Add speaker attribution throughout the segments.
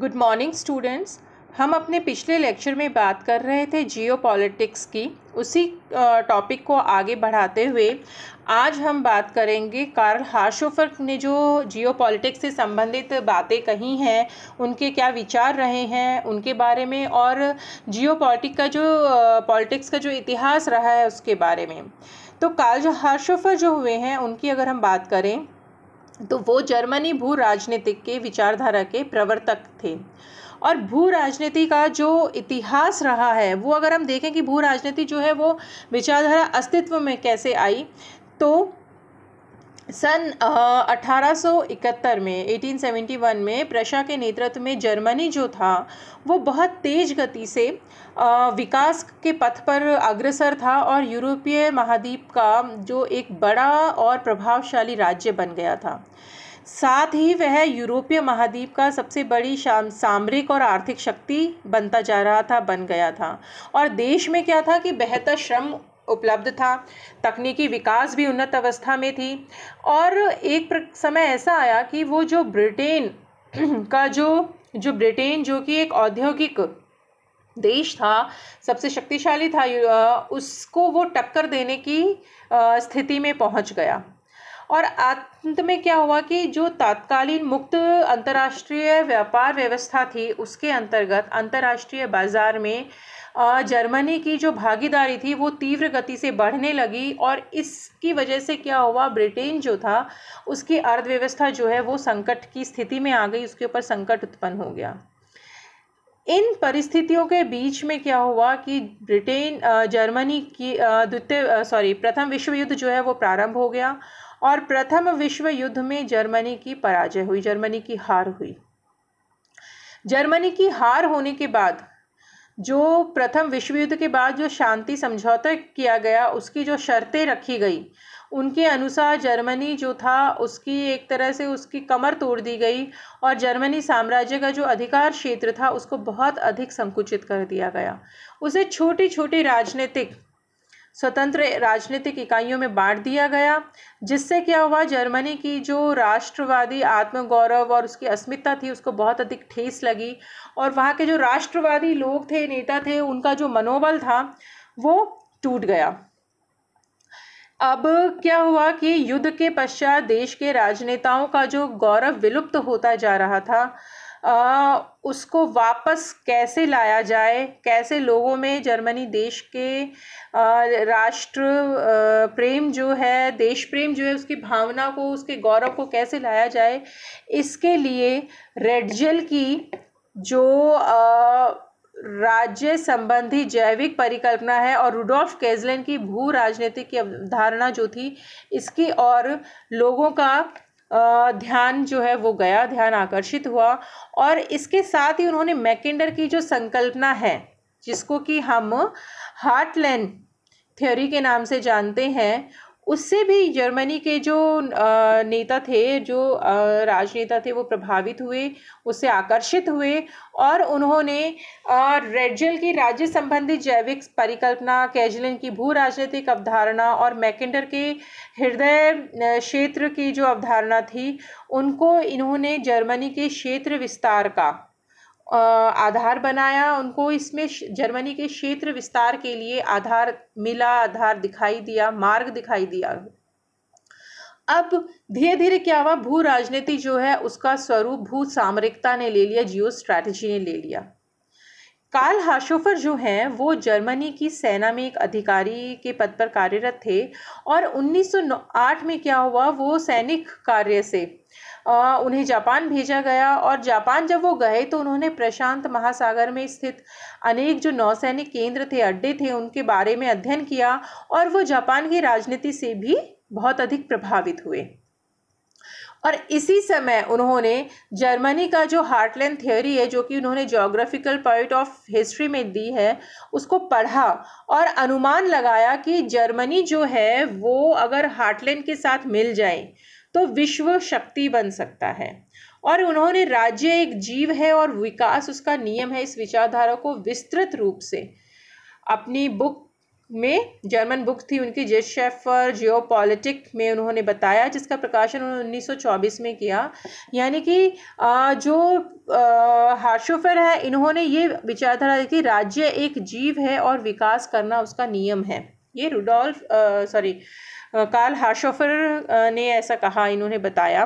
Speaker 1: good morning students हम अपने पिछले लेक्चर में बात कर रहे थे जियो पॉलिटिक्स की उसी टॉपिक को आगे बढ़ाते हुए आज हम बात करेंगे कार्ल हार्शोफर ने जो जियो पॉलिटिक्स से संबंधित बातें कही हैं उनके क्या विचार रहे हैं उनके बारे में और जियो का जो पॉलिटिक्स का जो इतिहास रहा है उसके बारे में तो कार्ल हार्शोफर जो हुए हैं उनकी अगर हम बात करें तो वो जर्मनी भू राजनीतिक के विचारधारा के प्रवर्तक थे और भू राजनीति का जो इतिहास रहा है वो अगर हम देखें कि भू राजनीति जो है वो विचारधारा अस्तित्व में कैसे आई तो सन अठारह इकहत्तर में 1871 में प्रशा के नेतृत्व में जर्मनी जो था वो बहुत तेज गति से विकास के पथ पर अग्रसर था और यूरोपीय महाद्वीप का जो एक बड़ा और प्रभावशाली राज्य बन गया था साथ ही वह यूरोपीय महाद्वीप का सबसे बड़ी सामरिक और आर्थिक शक्ति बनता जा रहा था बन गया था और देश में क्या था कि बेहतर श्रम उपलब्ध था तकनीकी विकास भी उन्नत अवस्था में थी और एक समय ऐसा आया कि वो जो ब्रिटेन का जो जो ब्रिटेन जो कि एक औद्योगिक देश था सबसे शक्तिशाली था उसको वो टक्कर देने की स्थिति में पहुंच गया और अंत में क्या हुआ कि जो तात्कालीन मुक्त अंतर्राष्ट्रीय व्यापार व्यवस्था थी उसके अंतर्गत अंतर्राष्ट्रीय बाज़ार में जर्मनी की जो भागीदारी थी वो तीव्र गति से बढ़ने लगी और इसकी वजह से क्या हुआ ब्रिटेन जो था उसकी अर्थव्यवस्था जो है वो संकट की स्थिति में आ गई उसके ऊपर संकट उत्पन्न हो गया इन परिस्थितियों के बीच में क्या हुआ कि ब्रिटेन जर्मनी की द्वितीय सॉरी प्रथम विश्व युद्ध जो है वो प्रारंभ हो गया और प्रथम विश्व युद्ध में जर्मनी की पराजय हुई जर्मनी की हार हुई जर्मनी की हार होने के बाद जो प्रथम विश्व युद्ध के बाद जो शांति समझौता किया गया उसकी जो शर्तें रखी गई उनके अनुसार जर्मनी जो था उसकी एक तरह से उसकी कमर तोड़ दी गई और जर्मनी साम्राज्य का जो अधिकार क्षेत्र था उसको बहुत अधिक संकुचित कर दिया गया उसे छोटी छोटी राजनीतिक स्वतंत्र राजनीतिक इकाइयों में बांट दिया गया जिससे क्या हुआ जर्मनी की जो राष्ट्रवादी आत्मगौरव और उसकी अस्मिता थी उसको बहुत अधिक ठेस लगी और वहाँ के जो राष्ट्रवादी लोग थे नेता थे उनका जो मनोबल था वो टूट गया अब क्या हुआ कि युद्ध के पश्चात देश के राजनेताओं का जो गौरव विलुप्त होता जा रहा था उसको वापस कैसे लाया जाए कैसे लोगों में जर्मनी देश के राष्ट्र प्रेम जो है देश प्रेम जो है उसकी भावना को उसके गौरव को कैसे लाया जाए इसके लिए रेडजेल की जो राज्य संबंधी जैविक परिकल्पना है और रुडोल्फ केजलेन की भू राजनीतिक की अवधारणा जो थी इसकी और लोगों का ध्यान जो है वो गया ध्यान आकर्षित हुआ और इसके साथ ही उन्होंने मैकेंडर की जो संकल्पना है जिसको कि हम हार्टलैंड थ्योरी के नाम से जानते हैं उससे भी जर्मनी के जो नेता थे जो राजनेता थे वो प्रभावित हुए उससे आकर्षित हुए और उन्होंने रेडजल की राज्य संबंधी जैविक परिकल्पना कैजलिन की भू राजनीतिक अवधारणा और मैकेंडर के हृदय क्षेत्र की जो अवधारणा थी उनको इन्होंने जर्मनी के क्षेत्र विस्तार का आधार बनाया उनको इसमें जर्मनी के क्षेत्र विस्तार के लिए आधार मिला आधार दिखाई दिया मार्ग दिखाई दिया अब धीरे धीरे क्या हुआ भू राजनीति जो है उसका स्वरूप भू सामरिकता ने ले लिया जियो स्ट्रैटेजी ने ले लिया कार्ल हाशोफर जो हैं वो जर्मनी की सेना में एक अधिकारी के पद पर कार्यरत थे और 1908 में क्या हुआ वो सैनिक कार्य से उन्हें जापान भेजा गया और जापान जब वो गए तो उन्होंने प्रशांत महासागर में स्थित अनेक जो नौसैनिक केंद्र थे अड्डे थे उनके बारे में अध्ययन किया और वो जापान की राजनीति से भी बहुत अधिक प्रभावित हुए और इसी समय उन्होंने जर्मनी का जो हार्टलैंड थ्योरी है जो कि उन्होंने जोग्राफिकल पॉइंट ऑफ हिस्ट्री में दी है उसको पढ़ा और अनुमान लगाया कि जर्मनी जो है वो अगर हार्टलैंड के साथ मिल जाए तो विश्व शक्ति बन सकता है और उन्होंने राज्य एक जीव है और विकास उसका नियम है इस विचारधारा को विस्तृत रूप से अपनी बुक में जर्मन बुक थी उनकी जे शेफर जियो में उन्होंने बताया जिसका प्रकाशन उन्होंने 1924 में किया यानी कि जो हार्शोफर है इन्होंने ये विचारधारा कि राज्य एक जीव है और विकास करना उसका नियम है ये रुडोल्फ सॉरी कार्ल हार्शोफर ने ऐसा कहा इन्होंने बताया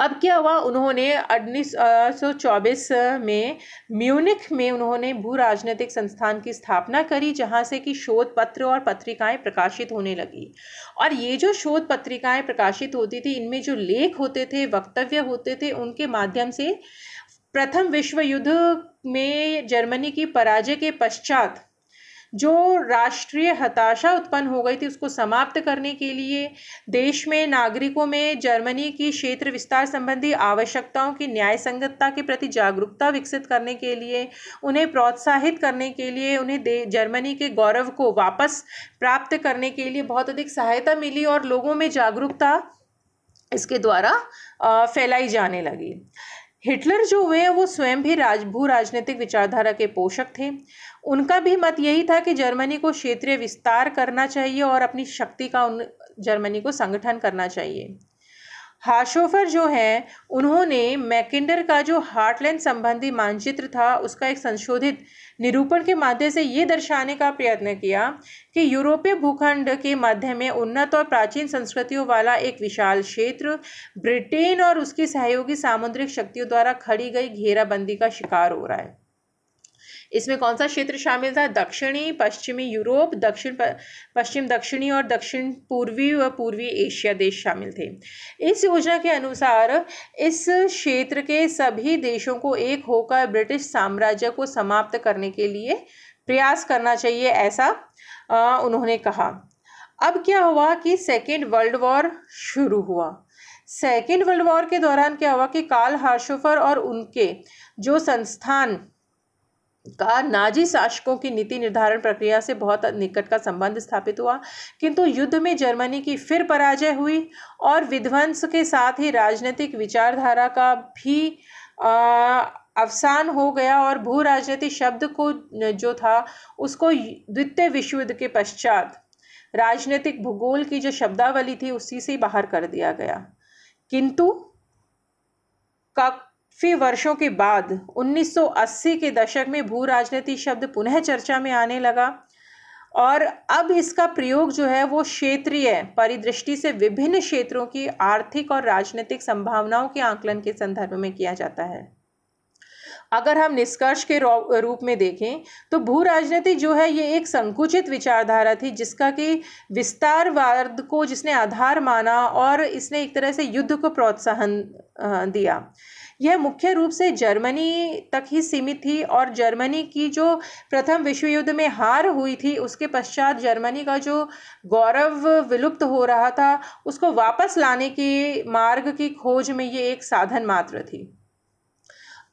Speaker 1: अब क्या हुआ उन्होंने उन्नीस सौ चौबीस में म्यूनिख में उन्होंने भू राजनीतिक संस्थान की स्थापना करी जहाँ से कि शोध पत्र और पत्रिकाएं प्रकाशित होने लगी और ये जो शोध पत्रिकाएं प्रकाशित होती थी इनमें जो लेख होते थे वक्तव्य होते थे उनके माध्यम से प्रथम विश्व युद्ध में जर्मनी की पराजय के पश्चात जो राष्ट्रीय हताशा उत्पन्न हो गई थी उसको समाप्त करने के लिए देश में नागरिकों में जर्मनी की क्षेत्र विस्तार संबंधी आवश्यकताओं की न्याय संगतता के प्रति जागरूकता विकसित करने के लिए उन्हें प्रोत्साहित करने के लिए उन्हें जर्मनी के गौरव को वापस प्राप्त करने के लिए बहुत अधिक सहायता मिली और लोगों में जागरूकता इसके द्वारा फैलाई जाने लगी हिटलर जो हुए वो स्वयं भी राज भू राजनीतिक विचारधारा के पोषक थे उनका भी मत यही था कि जर्मनी को क्षेत्रीय विस्तार करना चाहिए और अपनी शक्ति का उन जर्मनी को संगठन करना चाहिए हाशोफर जो है उन्होंने मैकेंडर का जो हार्टलैंड संबंधी मानचित्र था उसका एक संशोधित निरूपण के माध्यम से ये दर्शाने का प्रयत्न किया कि यूरोपीय भूखंड के मध्य में उन्नत और प्राचीन संस्कृतियों वाला एक विशाल क्षेत्र ब्रिटेन और उसकी सहयोगी सामुद्रिक शक्तियों द्वारा खड़ी गई घेराबंदी का शिकार हो रहा है इसमें कौन सा क्षेत्र शामिल था दक्षिणी पश्चिमी यूरोप दक्षिण पश्चिम दक्षिणी और दक्षिण पूर्वी व पूर्वी एशिया देश शामिल थे इस योजना के अनुसार इस क्षेत्र के सभी देशों को एक होकर ब्रिटिश साम्राज्य को समाप्त करने के लिए प्रयास करना चाहिए ऐसा आ, उन्होंने कहा अब क्या हुआ कि सेकेंड वर्ल्ड वॉर शुरू हुआ सेकेंड वर्ल्ड वॉर के दौरान क्या हुआ कि काल हार्शोफर और उनके जो संस्थान का नाजी शासकों की नीति निर्धारण प्रक्रिया से बहुत निकट का संबंध स्थापित हुआ किंतु युद्ध में जर्मनी की फिर पराजय हुई और विध्वंस के साथ ही राजनीतिक विचारधारा का भी अवसान हो गया और भू राजनीति शब्द को जो था उसको द्वितीय विश्व युद्ध के पश्चात राजनीतिक भूगोल की जो शब्दावली थी उसी से बाहर कर दिया गया किंतु का फी वर्षों के बाद 1980 के दशक में भू राजनीति शब्द पुनः चर्चा में आने लगा और अब इसका प्रयोग जो है वो क्षेत्रीय परिदृष्टि से विभिन्न क्षेत्रों की आर्थिक और राजनीतिक संभावनाओं के आंकलन के संदर्भ में किया जाता है अगर हम निष्कर्ष के रूप में देखें तो भू राजनीति जो है ये एक संकुचित विचारधारा थी जिसका कि विस्तारवाद को जिसने आधार माना और इसने एक तरह से युद्ध को प्रोत्साहन दिया यह मुख्य रूप से जर्मनी तक ही सीमित थी और जर्मनी की जो प्रथम विश्व युद्ध में हार हुई थी उसके पश्चात जर्मनी का जो गौरव विलुप्त हो रहा था उसको वापस लाने के मार्ग की खोज में ये एक साधन मात्र थी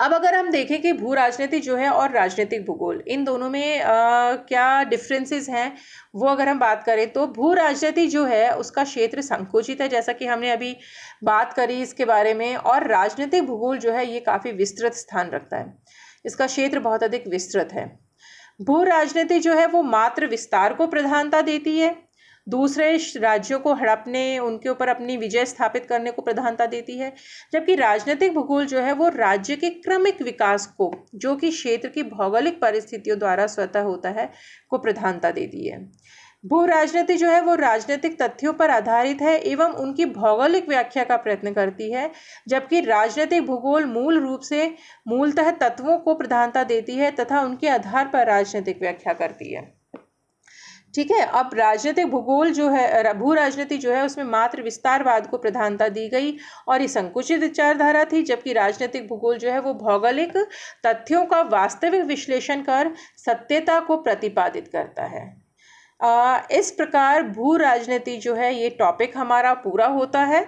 Speaker 1: अब अगर हम देखें कि भू राजनीति जो है और राजनीतिक भूगोल इन दोनों में आ, क्या डिफरेंसेस हैं वो अगर हम बात करें तो भू राजनीति जो है उसका क्षेत्र संकुचित है जैसा कि हमने अभी बात करी इसके बारे में और राजनीतिक भूगोल जो है ये काफ़ी विस्तृत स्थान रखता है इसका क्षेत्र बहुत अधिक विस्तृत है भू राजनीति जो है वो मात्र विस्तार को प्रधानता देती है दूसरे राज्यों को हड़पने उनके ऊपर अपनी विजय स्थापित करने को प्रधानता देती है जबकि राजनीतिक भूगोल जो है वो राज्य के क्रमिक विकास को जो कि क्षेत्र की भौगोलिक परिस्थितियों द्वारा स्वतः होता है को प्रधानता देती है भू राजनीति जो है वो राजनीतिक तथ्यों पर आधारित है एवं उनकी भौगोलिक व्याख्या का प्रयत्न करती है जबकि राजनीतिक भूगोल मूल रूप से मूलतः तत्वों को प्रधानता देती है तथा उनके आधार पर राजनीतिक व्याख्या करती है ठीक है अब राजनीतिक भूगोल जो है भू राजनीति जो है उसमें मात्र विस्तारवाद को प्रधानता दी गई और ये संकुचित विचारधारा थी जबकि राजनीतिक भूगोल जो है वो भौगोलिक तथ्यों का वास्तविक विश्लेषण कर सत्यता को प्रतिपादित करता है आ, इस प्रकार भू राजनीति जो है ये टॉपिक हमारा पूरा होता है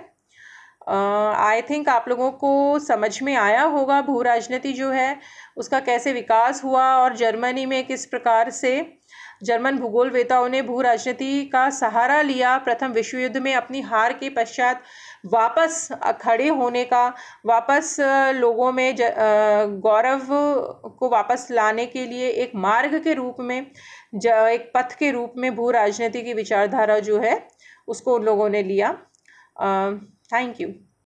Speaker 1: आई uh, थिंक आप लोगों को समझ में आया होगा भू राजनीति जो है उसका कैसे विकास हुआ और जर्मनी में किस प्रकार से जर्मन भूगोलवेताओं ने भू राजनीति का सहारा लिया प्रथम विश्व युद्ध में अपनी हार के पश्चात वापस खड़े होने का वापस लोगों में गौरव को वापस लाने के लिए एक मार्ग के रूप में एक पथ के रूप में भू राजनीति की विचारधारा जो है उसको उन लोगों ने लिया थैंक यू